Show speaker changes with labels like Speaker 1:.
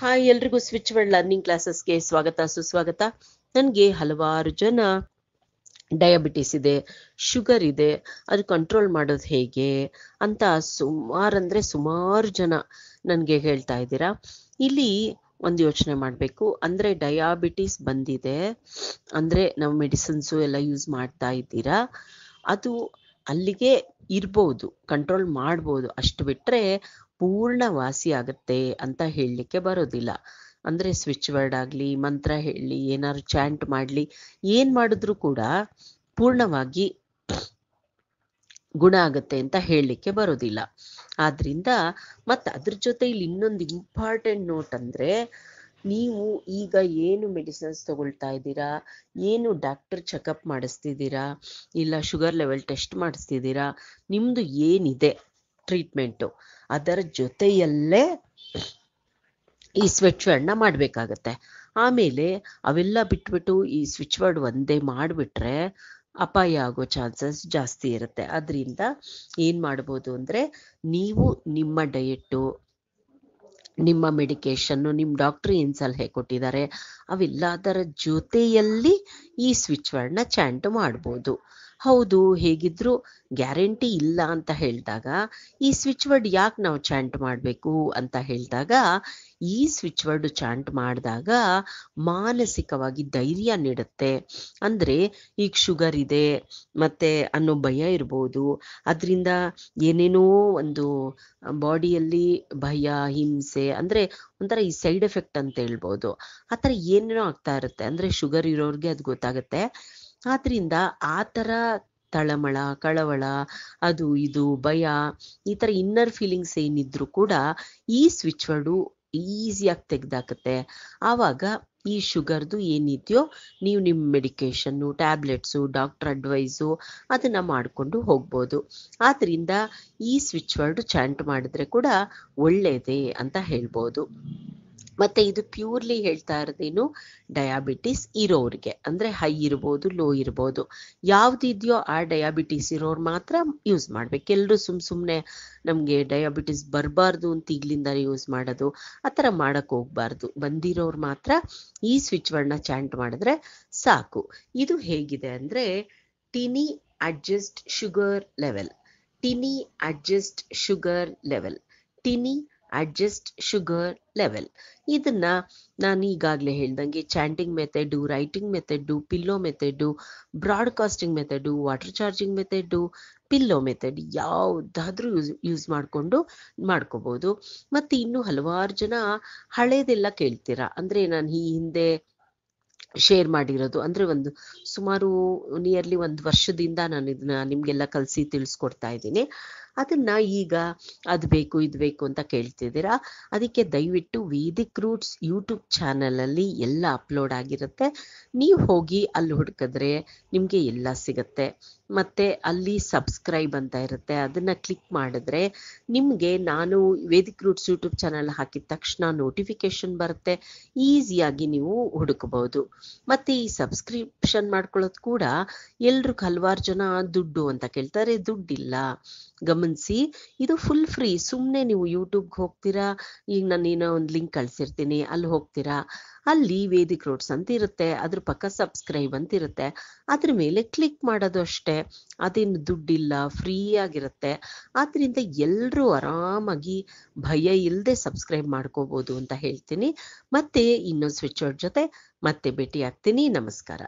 Speaker 1: hi ಎಲ್ರಿಗೂ switch word learning ಕ್ಲಾಸಸ್ಗೆ ಸ್ವಾಗತ ಸುಸ್ವಾಗತ ನನಗೆ ಹಲವಾರು ಜನ ಡಯಾಬಿಟಿಸ್ ಇದೆ ಶುಗರ್ ಇದೆ ಅದು ಕಂಟ್ರೋಲ್ ಮಾಡೋದು ಹೇಗೆ ಅಂತ ಸುಮಾರು ಅಂದ್ರೆ ಸುಮಾರು ಜನ ನನಗೆ ಹೇಳ್ತಾ ಇದ್ದೀರಾ ಇಲ್ಲಿ ಒಂದು ಯೋಚನೆ ಮಾಡಬೇಕು ಅಂದ್ರೆ ಡಯಾಬಿಟಿಸ್ ಬಂದಿದೆ ಅಂದ್ರೆ ನಾವು ಮೆಡಿಸಿನ್ಸು ಎಲ್ಲ ಯೂಸ್ ಮಾಡ್ತಾ ಇದ್ದೀರಾ ಅದು ಅಲ್ಲಿಗೆ ಇರ್ಬೋದು ಕಂಟ್ರೋಲ್ ಮಾಡ್ಬೋದು ಅಷ್ಟು ಬಿಟ್ರೆ ಪೂರ್ಣ ವಾಸಿ ಆಗತ್ತೆ ಅಂತ ಹೇಳಲಿಕ್ಕೆ ಬರೋದಿಲ್ಲ ಅಂದ್ರೆ ಸ್ವಿಚ್ ವರ್ಡ್ ಆಗ್ಲಿ ಮಂತ್ರ ಹೇಳಿ ಏನಾದ್ರು ಚಾಂಟ್ ಮಾಡ್ಲಿ ಏನ್ ಮಾಡಿದ್ರೂ ಕೂಡ ಪೂರ್ಣವಾಗಿ ಗುಣ ಆಗತ್ತೆ ಅಂತ ಹೇಳಲಿಕ್ಕೆ ಬರೋದಿಲ್ಲ ಆದ್ರಿಂದ ಮತ್ತೆ ಅದ್ರ ಜೊತೆ ಇಲ್ಲಿ ಇನ್ನೊಂದು ಇಂಪಾರ್ಟೆಂಟ್ ನೋಟ್ ಅಂದ್ರೆ ನೀವು ಈಗ ಏನು ಮೆಡಿಸಿನ್ಸ್ ತಗೊಳ್ತಾ ಇದ್ದೀರಾ ಏನು ಡಾಕ್ಟರ್ ಚೆಕಪ್ ಮಾಡಿಸ್ತಿದ್ದೀರಾ ಇಲ್ಲ ಶುಗರ್ ಲೆವೆಲ್ ಟೆಸ್ಟ್ ಮಾಡಿಸ್ತಿದ್ದೀರಾ ನಿಮ್ದು ಏನಿದೆ ಟ್ರೀಟ್ಮೆಂಟು ಅದರ ಜೊತೆಯಲ್ಲೇ ಈ ಸ್ವಿಚ್ ವರ್ಡ್ನ ಮಾಡ್ಬೇಕಾಗತ್ತೆ ಆಮೇಲೆ ಅವೆಲ್ಲ ಬಿಟ್ಬಿಟ್ಟು ಈ ಸ್ವಿಚ್ ವರ್ಡ್ ಒಂದೇ ಮಾಡ್ಬಿಟ್ರೆ ಅಪಾಯ ಆಗೋ ಚಾನ್ಸಸ್ ಜಾಸ್ತಿ ಇರುತ್ತೆ ಅದರಿಂದ ಏನು ಮಾಡ್ಬೋದು ಅಂದ್ರೆ ನೀವು ನಿಮ್ಮ ಡಯೆಟ್ಟು ನಿಮ್ಮ ಮೆಡಿಕೇಶನ್ನು ನಿಮ್ಮ ಡಾಕ್ಟ್ರ್ ಏನ್ ಸಲಹೆ ಕೊಟ್ಟಿದ್ದಾರೆ ಅವೆಲ್ಲದರ ಜೊತೆಯಲ್ಲಿ ಈ ಸ್ವಿಚ್ ವರ್ಡ್ನ ಚಾಂಟ್ ಮಾಡ್ಬೋದು ಹೌದು ಹೇಗಿದ್ರು ಗ್ಯಾರಂಟಿ ಇಲ್ಲ ಅಂತ ಹೇಳಿದಾಗ ಈ ಸ್ವಿಚ್ ವರ್ಡ್ ಯಾಕೆ ನಾವು ಚಾಂಟ್ ಮಾಡಬೇಕು ಅಂತ ಹೇಳಿದಾಗ ಈ ಸ್ವಿಚ್ ವರ್ಡ್ ಚಾಂಟ್ ಮಾಡಿದಾಗ ಮಾನಸಿಕವಾಗಿ ಧೈರ್ಯ ನೀಡುತ್ತೆ ಅಂದರೆ ಈಗ ಶುಗರ್ ಇದೆ ಮತ್ತೆ ಅನ್ನೋ ಭಯ ಇರ್ಬೋದು ಅದರಿಂದ ಏನೇನೋ ಒಂದು ಬಾಡಿಯಲ್ಲಿ ಭಯ ಹಿಂಸೆ ಅಂದರೆ ಒಂಥರ ಈ ಸೈಡ್ ಎಫೆಕ್ಟ್ ಅಂತ ಹೇಳ್ಬೋದು ಆ ಥರ ಏನೇನೋ ಆಗ್ತಾ ಇರುತ್ತೆ ಅಂದರೆ ಶುಗರ್ ಇರೋರಿಗೆ ಅದು ಗೊತ್ತಾಗುತ್ತೆ ಆದ್ರಿಂದ ಆ ತಳಮಳ ಕಳವಳ ಅದು ಇದು ಭಯ ಈ ತರ ಇನ್ನರ್ ಫೀಲಿಂಗ್ಸ್ ಏನಿದ್ರು ಕೂಡ ಈ ಸ್ವಿಚ್ ವರ್ಡು ಈಸಿಯಾಗಿ ತೆಗ್ದಾಕತ್ತೆ ಆವಾಗ ಈ ಶುಗರ್ದು ಏನಿದೆಯೋ ನೀವು ನಿಮ್ಮ ಮೆಡಿಕೇಷನ್ನು ಟ್ಯಾಬ್ಲೆಟ್ಸು ಡಾಕ್ಟರ್ ಅಡ್ವೈಸು ಅದನ್ನ ಮಾಡ್ಕೊಂಡು ಹೋಗ್ಬೋದು ಆದ್ರಿಂದ ಈ ಸ್ವಿಚ್ ವರ್ಡ್ ಚಾಂಟ್ ಮಾಡಿದ್ರೆ ಕೂಡ ಒಳ್ಳೇದೇ ಅಂತ ಹೇಳ್ಬೋದು ಮತ್ತೆ ಇದು ಪ್ಯೂರ್ಲಿ ಹೇಳ್ತಾ ಇರೋದೇನು ಡಯಾಬಿಟಿಸ್ ಇರೋರಿಗೆ ಅಂದ್ರೆ ಹೈ ಇರ್ಬೋದು ಲೋ ಇರ್ಬೋದು ಯಾವ್ದಿದ್ಯೋ ಆ ಡಯಾಬಿಟಿಸ್ ಇರೋರು ಮಾತ್ರ ಯೂಸ್ ಮಾಡ್ಬೇಕು ಎಲ್ಲರೂ ಸುಮ್ ಸುಮ್ನೆ ನಮ್ಗೆ ಡಯಾಬಿಟಿಸ್ ಬರಬಾರ್ದು ಅಂತ ಈಗ್ಲಿಂದ ಯೂಸ್ ಮಾಡೋದು ಆ ತರ ಮಾಡಕ್ ಹೋಗ್ಬಾರ್ದು ಬಂದಿರೋರು ಮಾತ್ರ ಈ ಸ್ವಿಚ್ ನ ಚಾಂಟ್ ಮಾಡಿದ್ರೆ ಸಾಕು ಇದು ಹೇಗಿದೆ ಅಂದ್ರೆ tiny adjust sugar level tiny adjust sugar level tiny adjust sugar level ಇದನ್ನ ನಾನು ಈಗಾಗಲೇ ಹೇಳ್ದಂಗೆ chanting method writing method pillow method broadcasting method water charging method pillow method ಯಾವುದಾದ್ರೂ ಯೂಸ್ ಯೂಸ್ ಮಾಡಿಕೊಂಡು ಮಾಡ್ಕೋಬಹುದು ಮತ್ತೆ ಇನ್ನು ಹಲವಾರು ಜನ ಹಳೇದೆಲ್ಲ ಕೇಳ್ತೀರಾ ಅಂದ್ರೆ ನಾನು ಈ ಹಿಂದೆ ಶೇರ್ ಮಾಡಿರೋದು ಅಂದ್ರೆ ಒಂದು ಸುಮಾರು ನಿಯರ್ಲಿ ಒಂದು ವರ್ಷದಿಂದ ನಾನು ಇದನ್ನ ನಿಮ್ಗೆಲ್ಲ ಕಲಸಿ ತಿಳಿಸ್ಕೊಡ್ತಾ ಇದ್ದೀನಿ ಅದನ್ನ ಈಗ ಅದ್ ಬೇಕು ಇದು ಬೇಕು ಅಂತ ಕೇಳ್ತಿದ್ದೀರಾ ಅದಕ್ಕೆ ದಯವಿಟ್ಟು ವೇದಿಕ್ ರೂಟ್ಸ್ ಯೂಟ್ಯೂಬ್ ಅಲ್ಲಿ ಎಲ್ಲ ಅಪ್ಲೋಡ್ ಆಗಿರುತ್ತೆ ನೀವು ಹೋಗಿ ಅಲ್ಲಿ ಹುಡುಕಿದ್ರೆ ನಿಮ್ಗೆ ಎಲ್ಲ ಸಿಗುತ್ತೆ ಮತ್ತೆ ಅಲ್ಲಿ ಸಬ್ಸ್ಕ್ರೈಬ್ ಅಂತ ಇರುತ್ತೆ ಅದನ್ನ ಕ್ಲಿಕ್ ಮಾಡಿದ್ರೆ ನಿಮ್ಗೆ ನಾನು ವೇದಿಕ್ ರೂಟ್ಸ್ ಯೂಟ್ಯೂಬ್ ಚಾನಲ್ ಹಾಕಿದ ತಕ್ಷಣ ನೋಟಿಫಿಕೇಶನ್ ಬರುತ್ತೆ ಈಸಿಯಾಗಿ ನೀವು ಹುಡುಕಬಹುದು ಮತ್ತೆ ಈ ಸಬ್ಸ್ಕ್ರಿಪ್ಷನ್ ಮಾಡ್ಕೊಳ್ಳೋದು ಕೂಡ ಎಲ್ರು ಹಲವಾರು ಜನ ದುಡ್ಡು ಅಂತ ಕೇಳ್ತಾರೆ ದುಡ್ಡಿಲ್ಲ ಗಮನಿಸಿ ಇದು ಫುಲ್ ಫ್ರೀ ಸುಮ್ಮನೆ ನೀವು ಯೂಟ್ಯೂಬ್ಗೆ ಹೋಗ್ತೀರಾ ಈಗ ನಾನು ಏನೋ ಒಂದು ಲಿಂಕ್ ಕಳಿಸಿರ್ತೀನಿ ಅಲ್ಲಿ ಹೋಗ್ತೀರಾ ಅಲ್ಲಿ ವೇದಿಕ್ ರೋಡ್ಸ್ ಅಂತ ಇರುತ್ತೆ ಅದ್ರ ಪಕ್ಕ ಸಬ್ಸ್ಕ್ರೈಬ್ ಅಂತ ಇರುತ್ತೆ ಅದ್ರ ಮೇಲೆ ಕ್ಲಿಕ್ ಮಾಡೋದು ಅಷ್ಟೇ ಅದೇನು ದುಡ್ಡಿಲ್ಲ ಫ್ರೀ ಆಗಿರುತ್ತೆ ಆದ್ರಿಂದ ಎಲ್ಲರೂ ಆರಾಮಾಗಿ ಭಯ ಇಲ್ಲದೆ ಸಬ್ಸ್ಕ್ರೈಬ್ ಮಾಡ್ಕೋಬಹುದು ಅಂತ ಹೇಳ್ತೀನಿ ಮತ್ತೆ ಇನ್ನೊಂದು ಸ್ವಿಚ್ ಜೊತೆ ಮತ್ತೆ ಭೇಟಿ ಆಗ್ತೀನಿ ನಮಸ್ಕಾರ